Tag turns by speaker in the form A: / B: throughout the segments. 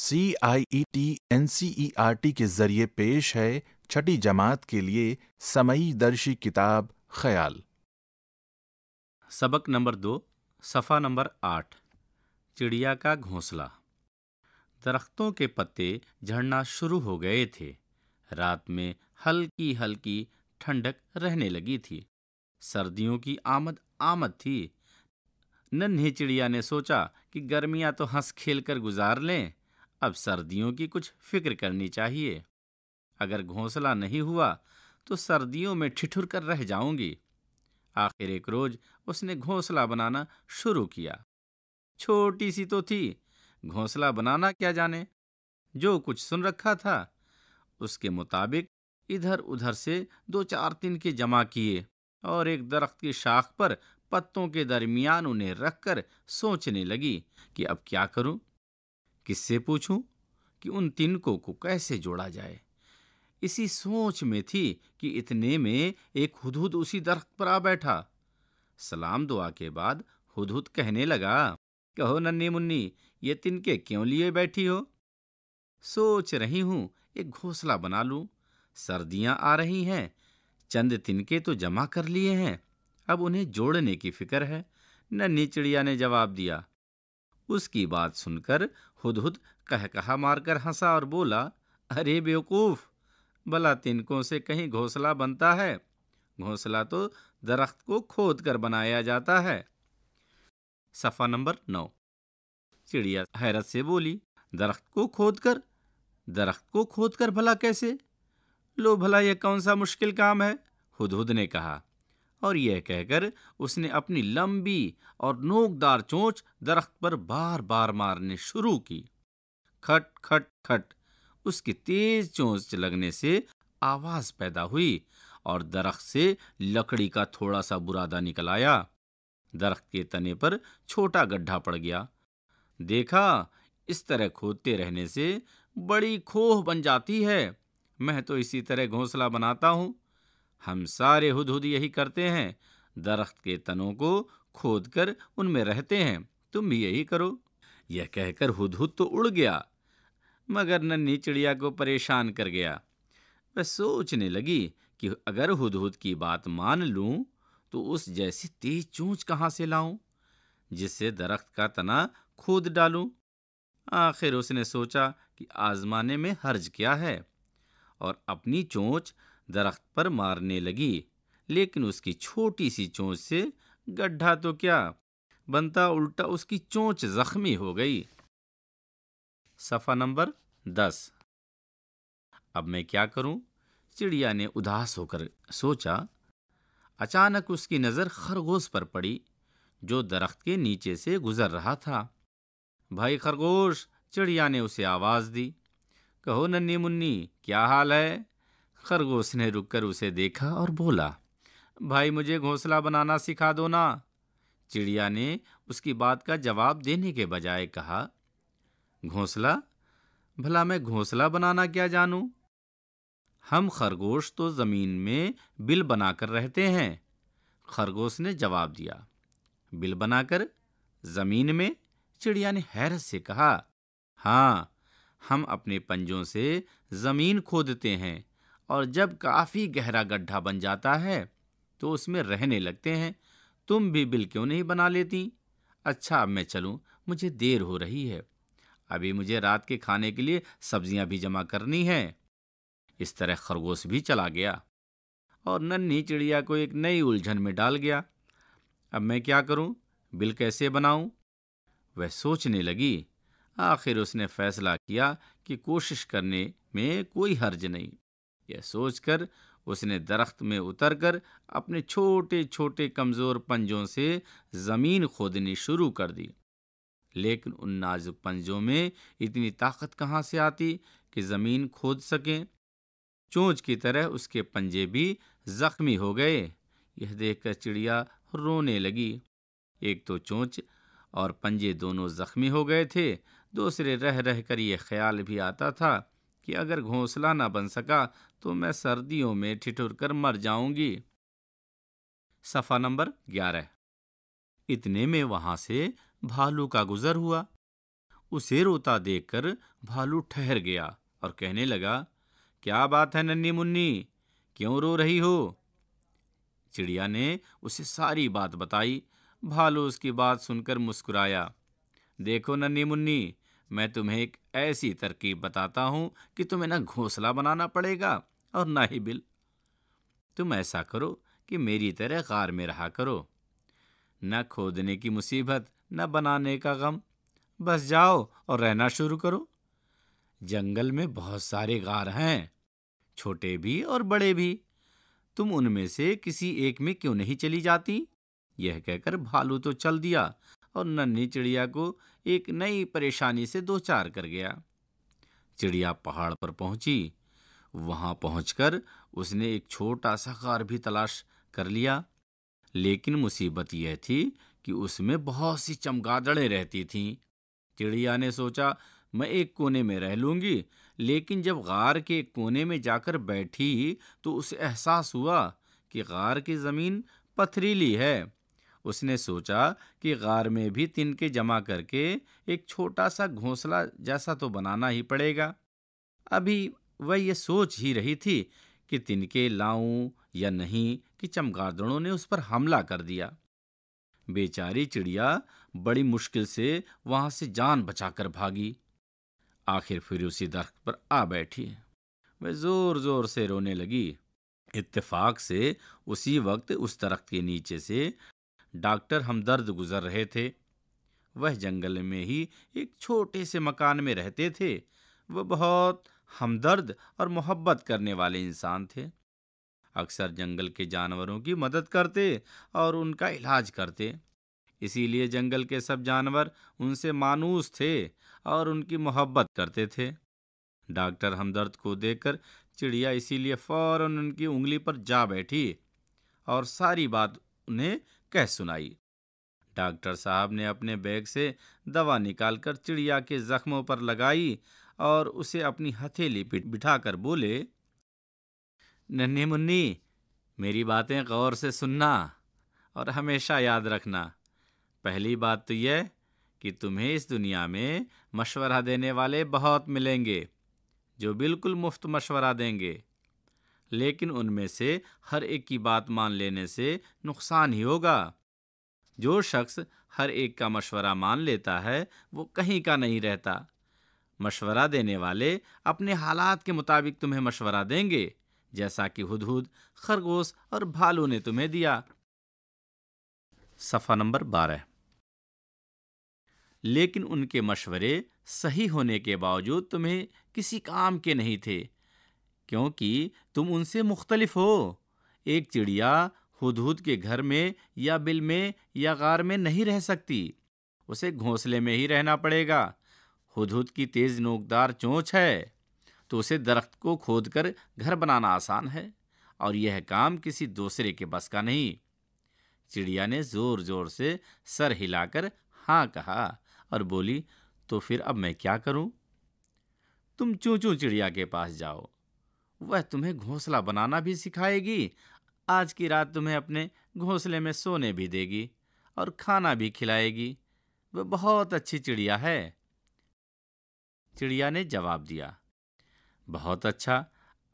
A: C I E T N C E R T के जरिए पेश है छठी जमात के लिए समयी दर्शी किताब ख्याल सबक नंबर दो सफ़ा नंबर आठ चिड़िया का घोंसला दरख्तों के पत्ते झड़ना शुरू हो गए थे रात में हल्की हल्की ठंडक रहने लगी थी सर्दियों की आमद आमद थी नन्हे चिड़िया ने सोचा कि गर्मियाँ तो हंस खेल कर गुजार लें अब सर्दियों की कुछ फिक्र करनी चाहिए अगर घोंसला नहीं हुआ तो सर्दियों में ठिठुर कर रह जाऊंगी आखिर एक रोज उसने घोंसला बनाना शुरू किया छोटी सी तो थी घोंसला बनाना क्या जाने जो कुछ सुन रखा था उसके मुताबिक इधर उधर से दो चार के जमा किए और एक दरख्त की शाख पर पत्तों के दरमियान उन्हें रखकर सोचने लगी कि अब क्या करूं किससे पूछूं कि उन तिनकों को कैसे जोड़ा जाए इसी सोच में थी कि इतने में एक हुदहुद उसी दरख्त पर आ बैठा सलाम दुआ के बाद हुदहुद कहने लगा कहो नन्नी मुन्नी ये तिनके क्यों लिए बैठी हो सोच रही हूं एक घोंसला बना लूं सर्दियां आ रही हैं चंद तिनके तो जमा कर लिए हैं अब उन्हें जोड़ने की फिक्र है नन्नी चिड़िया ने जवाब दिया उसकी बात सुनकर हुदहुद कह कहा मारकर हंसा और बोला अरे बेवकूफ़ भला तिनकों से कहीं घोंसला बनता है घोंसला तो दरख्त को खोद कर बनाया जाता है सफ़ा नंबर नौ चिड़िया हैरत से बोली दरख्त को खोद कर दरख्त को खोद कर भला कैसे लो भला यह कौन सा मुश्किल काम है हुदहुद ने कहा और यह कहकर उसने अपनी लंबी और नोकदार चोंच दरख्त पर बार बार मारने शुरू की खट खट खट उसकी तेज चोंच लगने से आवाज पैदा हुई और दरख्त से लकड़ी का थोड़ा सा बुरादा निकल आया दरख्त के तने पर छोटा गड्ढा पड़ गया देखा इस तरह खोदते रहने से बड़ी खोह बन जाती है मैं तो इसी तरह घोंसला बनाता हूं हम सारे हुदहुद यही करते हैं दरख्त के तनों को खोद कर उनमें रहते हैं तुम भी यही करो यह कहकर हुदहुद तो उड़ गया मगर नन्ही चिड़िया को परेशान कर गया वह सोचने लगी कि अगर हुदहुद की बात मान लूं तो उस जैसी तेज चूंच कहाँ से लाऊं जिससे दरख्त का तना खोद डालूं आखिर उसने सोचा कि आजमाने में हर्ज क्या है और अपनी चोंच दरख्त पर मारने लगी लेकिन उसकी छोटी सी चोंच से गड्ढा तो क्या बनता उल्टा उसकी चोंच जख्मी हो गई सफ़ा नंबर दस अब मैं क्या करूं? चिड़िया ने उदास होकर सोचा अचानक उसकी नज़र खरगोश पर पड़ी जो दरख्त के नीचे से गुज़र रहा था भाई खरगोश चिड़िया ने उसे आवाज़ दी कहो नन्नी मुन्नी क्या हाल है खरगोश ने रुककर उसे देखा और बोला भाई मुझे घोंसला बनाना सिखा दो ना चिड़िया ने उसकी बात का जवाब देने के बजाय कहा घोंसला भला मैं घोंसला बनाना क्या जानूं? हम खरगोश तो ज़मीन में बिल बनाकर रहते हैं खरगोश ने जवाब दिया बिल बनाकर ज़मीन में चिड़िया ने हैरत से कहा हाँ हम अपने पंजों से ज़मीन खोदते हैं और जब काफ़ी गहरा गड्ढा बन जाता है तो उसमें रहने लगते हैं तुम भी बिल क्यों नहीं बना लेती अच्छा अब मैं चलूँ मुझे देर हो रही है अभी मुझे रात के खाने के लिए सब्जियां भी जमा करनी हैं इस तरह खरगोश भी चला गया और नन्ही चिड़िया को एक नई उलझन में डाल गया अब मैं क्या करूं? बिल कैसे बनाऊं? वह सोचने लगी आखिर उसने फैसला किया कि कोशिश करने में कोई हर्ज नहीं यह सोचकर उसने दरख्त में उतरकर अपने छोटे छोटे कमज़ोर पंजों से ज़मीन खोदनी शुरू कर दी लेकिन उन नाजुक पंजों में इतनी ताकत कहाँ से आती कि ज़मीन खोद सकें चोंच की तरह उसके पंजे भी ज़ख्मी हो गए यह देखकर चिड़िया रोने लगी एक तो चोंच और पंजे दोनों ज़ख्मी हो गए थे दूसरे रह रह कर यह ख्याल भी आता था कि अगर घोंसला ना बन सका तो मैं सर्दियों में ठिठुर कर मर जाऊंगी सफ़ा नंबर ग्यारह इतने में वहां से भालू का गुजर हुआ उसे रोता देखकर भालू ठहर गया और कहने लगा क्या बात है नन्नी मुन्नी क्यों रो रही हो चिड़िया ने उसे सारी बात बताई भालू उसकी बात सुनकर मुस्कुराया देखो नन्नी मुन्नी मैं तुम्हें एक ऐसी तरकीब बताता हूं कि तुम्हें ना घोंसला बनाना पड़ेगा और ना ही बिल तुम ऐसा करो कि मेरी तरह गार में रहा करो न खोदने की मुसीबत न बनाने का गम बस जाओ और रहना शुरू करो जंगल में बहुत सारे गार हैं छोटे भी और बड़े भी तुम उनमें से किसी एक में क्यों नहीं चली जाती यह कहकर भालू तो चल दिया और नन्ही चिड़िया को एक नई परेशानी से दो चार कर गया चिड़िया पहाड़ पर पहुंची वहां पहुंचकर उसने एक छोटा सा कार भी तलाश कर लिया लेकिन मुसीबत यह थी कि उसमें बहुत सी चमगादड़ें रहती थीं चिड़िया ने सोचा मैं एक कोने में रह लूंगी लेकिन जब गार के कोने में जाकर बैठी तो उसे एहसास हुआ कि गार की ज़मीन पथरीली है उसने सोचा कि गार में भी तिनके जमा करके एक छोटा सा घोंसला जैसा तो बनाना ही पड़ेगा अभी वह यह सोच ही रही थी कि तिनके लाऊं या नहीं कि चमगादड़ों ने उस पर हमला कर दिया बेचारी चिड़िया बड़ी मुश्किल से वहां से जान बचाकर भागी आखिर फिर उसी दरख्त पर आ बैठी वह जोर जोर से रोने लगी इत्तेफाक से उसी वक्त उस दरख्त के नीचे से डॉक्टर हमदर्द गुजर रहे थे वह जंगल में ही एक छोटे से मकान में रहते थे वह बहुत हमदर्द और मोहब्बत करने वाले इंसान थे अक्सर जंगल के जानवरों की मदद करते और उनका इलाज करते इसीलिए जंगल के सब जानवर उनसे मानूस थे और उनकी मोहब्बत करते थे डॉक्टर हमदर्द को देखकर चिड़िया इसीलिए फ़ौरन उनकी उंगली पर जा बैठी और सारी बात उन्हें कह सुनाई डॉक्टर साहब ने अपने बैग से दवा निकालकर चिड़िया के जख्मों पर लगाई और उसे अपनी हथेली बिठाकर बोले नन्हे मुन्नी मेरी बातें गौर से सुनना और हमेशा याद रखना पहली बात तो यह कि तुम्हें इस दुनिया में मशवरा देने वाले बहुत मिलेंगे जो बिल्कुल मुफ्त मशवरा देंगे लेकिन उनमें से हर एक की बात मान लेने से नुकसान ही होगा जो शख्स हर एक का मशवरा मान लेता है वो कहीं का नहीं रहता मशवरा देने वाले अपने हालात के मुताबिक तुम्हें मशवरा देंगे जैसा कि हदहुद खरगोश और भालू ने तुम्हें दिया सफ़ा नंबर बारह लेकिन उनके मशवरे सही होने के बावजूद तुम्हें किसी काम के नहीं थे क्योंकि तुम उनसे मुख्तलिफ हो एक चिड़िया हदूद के घर में या बिल में या गार में नहीं रह सकती उसे घोंसले में ही रहना पड़ेगा हदूद की तेज़ नोकदार चोंच है तो उसे दरख्त को खोदकर घर बनाना आसान है और यह काम किसी दूसरे के बस का नहीं चिड़िया ने ज़ोर ज़ोर से सर हिलाकर हाँ कहा और बोली तो फिर अब मैं क्या करूं? तुम चूचू चिड़िया के पास जाओ वह तुम्हें घोंसला बनाना भी सिखाएगी आज की रात तुम्हें अपने घोंसले में सोने भी देगी और खाना भी खिलाएगी वह बहुत अच्छी चिड़िया है चिड़िया ने जवाब दिया बहुत अच्छा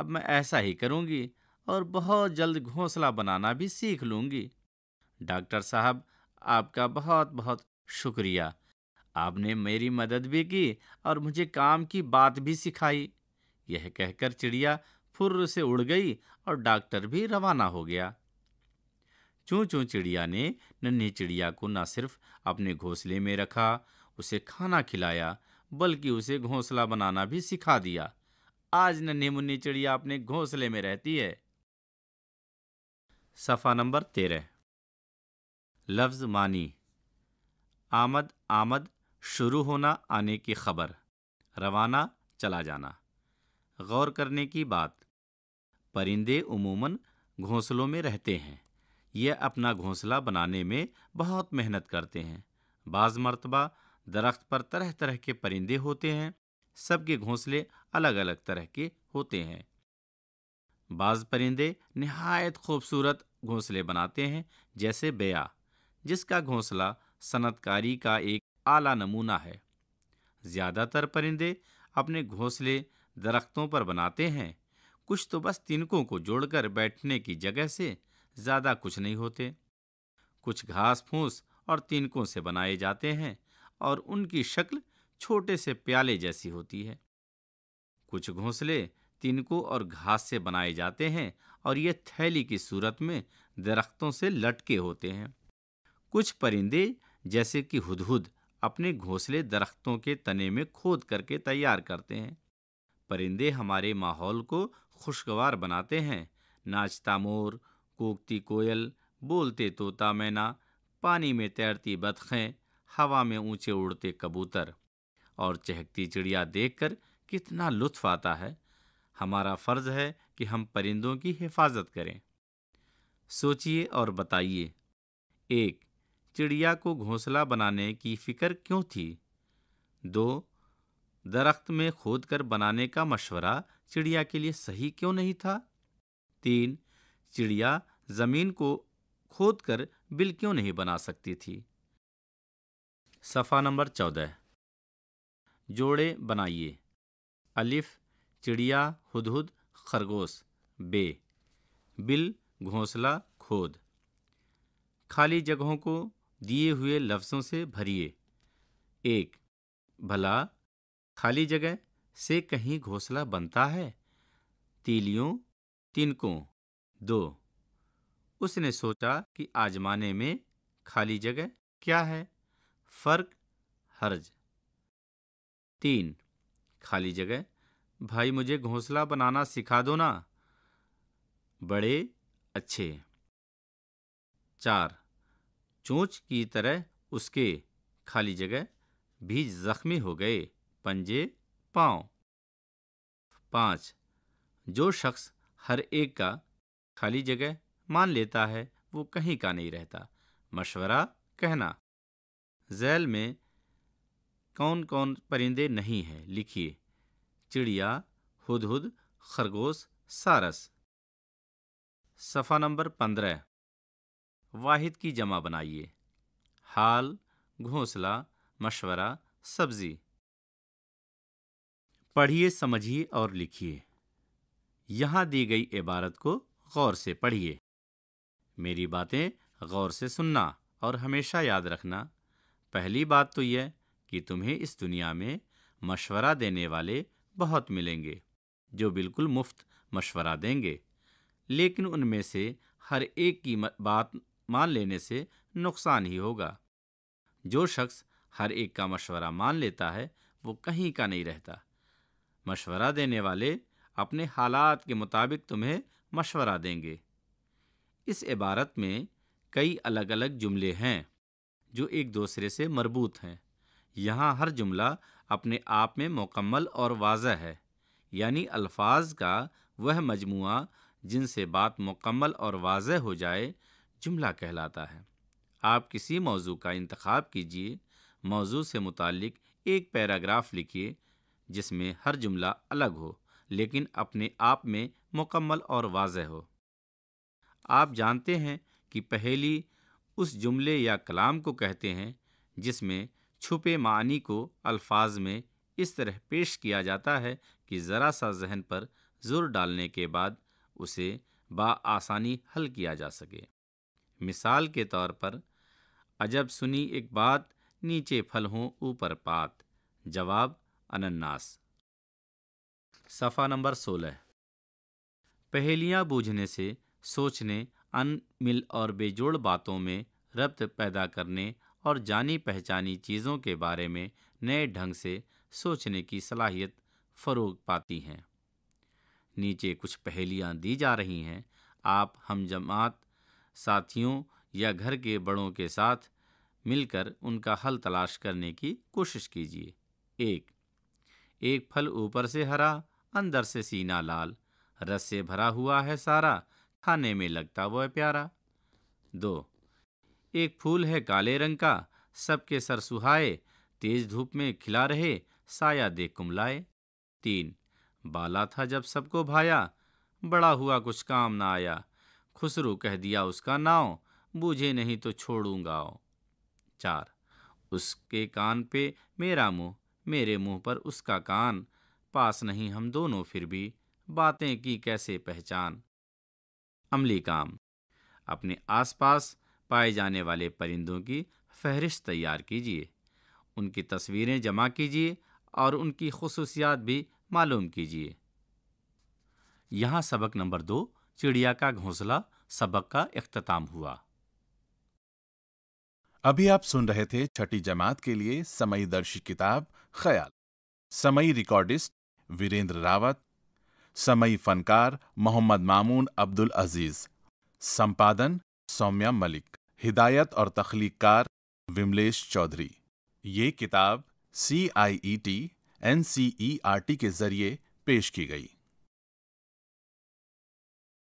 A: अब मैं ऐसा ही करूंगी और बहुत जल्द घोंसला बनाना भी सीख लूंगी डॉक्टर साहब आपका बहुत बहुत शुक्रिया आपने मेरी मदद भी की और मुझे काम की बात भी सिखाई यह कहकर चिड़िया फुर्र से उड़ गई और डॉक्टर भी रवाना हो गया चू चू चिड़िया ने नन्ही चिड़िया को न सिर्फ अपने घोंसले में रखा उसे खाना खिलाया बल्कि उसे घोंसला बनाना भी सिखा दिया आज नन्ही मुन्नी चिड़िया अपने घोंसले में रहती है सफ़ा नंबर तेरह लफ्ज़ मानी आमद आमद शुरू होना आने की खबर रवाना चला जाना गौर करने की बात परिंदे उमूमन घोंसलों में रहते हैं ये अपना घोंसला बनाने में बहुत मेहनत करते हैं बाज़ मरतबा दरख्त पर तरह तरह के परिंदे होते हैं सबके घोंसले अलग अलग तरह के होते हैं बाज़ परिंदे नहायत खूबसूरत घोंसले बनाते हैं जैसे बया जिसका घोंसला सनतकारी का एक आला नमूना है ज़्यादातर परिंदे अपने घोंसले दरख्तों पर बनाते हैं कुछ तो बस तिनकों को जोड़कर बैठने की जगह से ज़्यादा कुछ नहीं होते कुछ घास फूस और तिनकों से बनाए जाते हैं और उनकी शक्ल छोटे से प्याले जैसी होती है कुछ घोंसले तिनकों और घास से बनाए जाते हैं और ये थैली की सूरत में दरख्तों से लटके होते हैं कुछ परिंदे जैसे कि हुदहुद अपने घोंसले दरख्तों के तने में खोद करके तैयार करते हैं परिंदे हमारे माहौल को खुशगवार बनाते हैं नाचता मोर कोकती कोयल बोलते तोता मैना पानी में तैरती बतखें हवा में ऊंचे उड़ते कबूतर और चहकती चिड़िया देखकर कितना लुत्फ आता है हमारा फ़र्ज़ है कि हम परिंदों की हिफाजत करें सोचिए और बताइए एक चिड़िया को घोंसला बनाने की फ़िक्र क्यों थी दो दरख्त में खोद कर बनाने का मशवरा चिड़िया के लिए सही क्यों नहीं था तीन चिड़िया जमीन को खोद कर बिल क्यों नहीं बना सकती थी सफ़ा नंबर चौदह जोड़े बनाइए अलिफ चिड़िया हुदहुद खरगोश बे बिल घोंसला खोद खाली जगहों को दिए हुए लफ्ज़ों से भरिए एक भला खाली जगह से कहीं घोंसला बनता है तीलियों तिनकों दो उसने सोचा कि आजमाने में खाली जगह क्या है फर्क हर्ज तीन खाली जगह भाई मुझे घोंसला बनाना सिखा दो ना बड़े अच्छे चार चोंच की तरह उसके खाली जगह भी जख्मी हो गए पंजे पाँव पाँच जो शख्स हर एक का खाली जगह मान लेता है वो कहीं का नहीं रहता मशवरा कहना जैल में कौन कौन परिंदे नहीं हैं लिखिए चिड़िया हुदहुद खरगोश सारस सफ़ा नंबर पंद्रह वाहिद की जमा बनाइए हाल घोंसला मशवरा सब्ज़ी पढ़िए समझिए और लिखिए यहाँ दी गई इबारत को गौर से पढ़िए मेरी बातें गौर से सुनना और हमेशा याद रखना पहली बात तो यह कि तुम्हें इस दुनिया में मशवरा देने वाले बहुत मिलेंगे जो बिल्कुल मुफ्त मशवरा देंगे लेकिन उनमें से हर एक की बात मान लेने से नुकसान ही होगा जो शख्स हर एक का मशवरा मान लेता है वो कहीं का नहीं रहता मशवरा देने वाले अपने हालात के मुताबिक तुम्हें मशवरा देंगे इस इबारत में कई अलग अलग जुमले हैं जो एक दूसरे से मरबूत हैं यहाँ हर जुमला अपने आप में मुकम्मल और वाज है यानी अल्फाज का वह मजमु जिनसे बात मुकम्मल और वाज हो जाए जुमला कहलाता है आप किसी मौजू का इंतखब कीजिए मौजू से मुतल एक पैराग्राफ लिखिए जिसमें हर जुमला अलग हो लेकिन अपने आप में मुकम्मल और वाज हो आप जानते हैं कि पहेली उस जुमले या कलाम को कहते हैं जिसमें छुपे मानी को अल्फाज में इस तरह पेश किया जाता है कि ज़रा सा जहन पर जोर डालने के बाद उसे बासानी हल किया जा सके मिसाल के तौर पर अजब सुनी एक बात नीचे फल हों ऊपर पात जवाब अनन्नास सफ़ा नंबर सोलह पहेलियां बूझने से सोचने अनमिल और बेजोड़ बातों में रब्त पैदा करने और जानी पहचानी चीज़ों के बारे में नए ढंग से सोचने की सलाहियत फ़रोग पाती हैं नीचे कुछ पहेलियां दी जा रही हैं आप हम जमात साथियों या घर के बड़ों के साथ मिलकर उनका हल तलाश करने की कोशिश कीजिए एक एक फल ऊपर से हरा अंदर से सीना लाल रस से भरा हुआ है सारा खाने में लगता वह प्यारा दो एक फूल है काले रंग का सबके सर सुहाए तेज धूप में खिला रहे साया दे कुमलाए तीन बाला था जब सबको भाया बड़ा हुआ कुछ काम ना आया खुसरू कह दिया उसका नाव बूझे नहीं तो छोड़ूंगा चार उसके कान पे मेरा मुंह मेरे मुंह पर उसका कान पास नहीं हम दोनों फिर भी बातें की कैसे पहचान अमली काम अपने आसपास पाए जाने वाले परिंदों की फहरिश तैयार कीजिए उनकी तस्वीरें जमा कीजिए और उनकी खसूसियात भी मालूम कीजिए यहाँ सबक नंबर दो चिड़िया का घोंसला सबक का अख्ताम हुआ अभी आप सुन रहे थे छठी जमात के लिए समयदर्शी किताब ख्याल समय रिकॉर्डिस्ट वीरेंद्र रावत समय फनकार मोहम्मद मामून अब्दुल अजीज संपादन सौम्या मलिक हिदायत और तख्लीकार विमलेश चौधरी ये किताब C I E T N C E R T के जरिए पेश की गई